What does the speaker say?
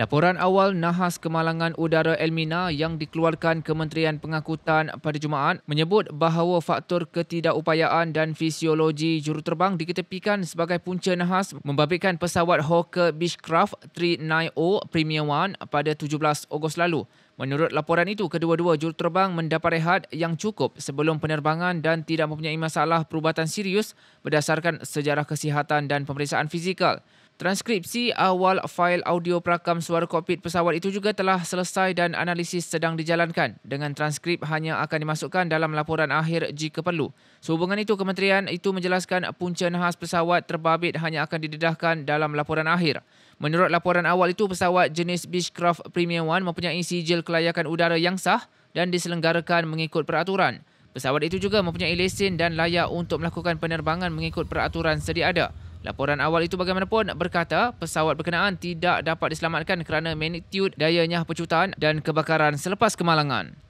Laporan awal nahas kemalangan udara Elmina yang dikeluarkan Kementerian Pengangkutan pada Jumaat menyebut bahawa faktor ketidakupayaan dan fisiologi juruterbang diketepikan sebagai punca nahas membabitkan pesawat Hawker Beechcraft 390 Premier One pada 17 Ogos lalu. Menurut laporan itu, kedua-dua juruterbang mendapat rehat yang cukup sebelum penerbangan dan tidak mempunyai masalah perubatan serius berdasarkan sejarah kesihatan dan pemeriksaan fizikal. Transkripsi awal fail audio perakam suara kokpit pesawat itu juga telah selesai dan analisis sedang dijalankan dengan transkrip hanya akan dimasukkan dalam laporan akhir jika perlu. Sehubungan itu, kementerian itu menjelaskan punca nahas pesawat terbabit hanya akan didedahkan dalam laporan akhir. Menurut laporan awal itu, pesawat jenis Beechcraft Premier One mempunyai sijil kelayakan udara yang sah dan diselenggarakan mengikut peraturan. Pesawat itu juga mempunyai lesen dan layak untuk melakukan penerbangan mengikut peraturan sedia ada. Laporan awal itu bagaimanapun berkata pesawat berkenaan tidak dapat diselamatkan kerana magnitude dayanya pecutan dan kebakaran selepas kemalangan.